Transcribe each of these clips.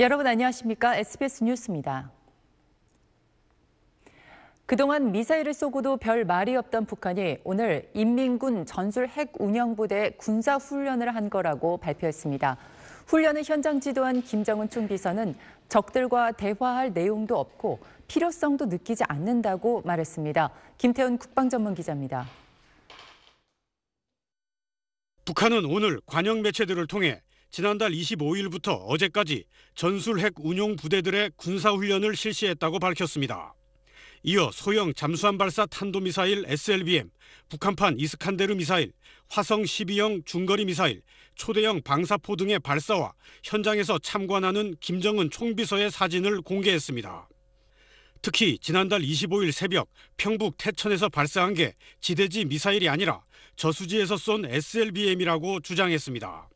여러분 안녕하십니까? SBS 뉴스입니다. 그동안 미사일을 쏘고도 별 말이 없던 북한이 오늘 인민군 전술 핵 운영부대 군사 훈련을 한 거라고 발표했습니다. 훈련을 현장 지도한 김정은 총비서는 적들과 대화할 내용도 없고 필요성도 느끼지 않는다고 말했습니다. 김태훈 국방전문기자입니다. 북한은 오늘 관영 매체들을 통해 지난달 25일부터 어제까지 전술 핵 운용 부대들의 군사훈련을 실시했다고 밝혔습니다. 이어 소형 잠수함 발사 탄도미사일 SLBM, 북한판 이스칸데르 미사일, 화성 12형 중거리 미사일, 초대형 방사포 등의 발사와 현장에서 참관하는 김정은 총비서의 사진을 공개했습니다. 특히 지난달 25일 새벽 평북 태천에서 발사한 게 지대지 미사일이 아니라 저수지에서 쏜 SLBM이라고 주장했습니다.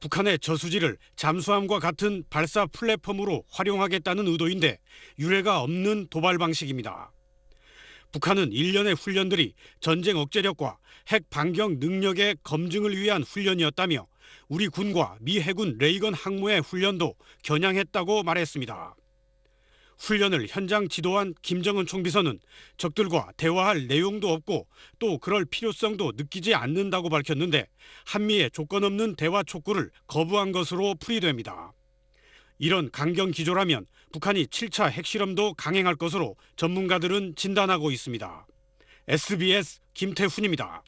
북한의 저수지를 잠수함과 같은 발사 플랫폼으로 활용하겠다는 의도인데 유례가 없는 도발 방식입니다. 북한은 일련의 훈련들이 전쟁 억제력과 핵 반경 능력의 검증을 위한 훈련이었다며 우리 군과 미 해군 레이건 항모의 훈련도 겨냥했다고 말했습니다. 훈련을 현장 지도한 김정은 총비서는 적들과 대화할 내용도 없고 또 그럴 필요성도 느끼지 않는다고 밝혔는데 한미의 조건 없는 대화 촉구를 거부한 것으로 풀이됩니다. 이런 강경 기조라면 북한이 7차 핵실험도 강행할 것으로 전문가들은 진단하고 있습니다. SBS 김태훈입니다.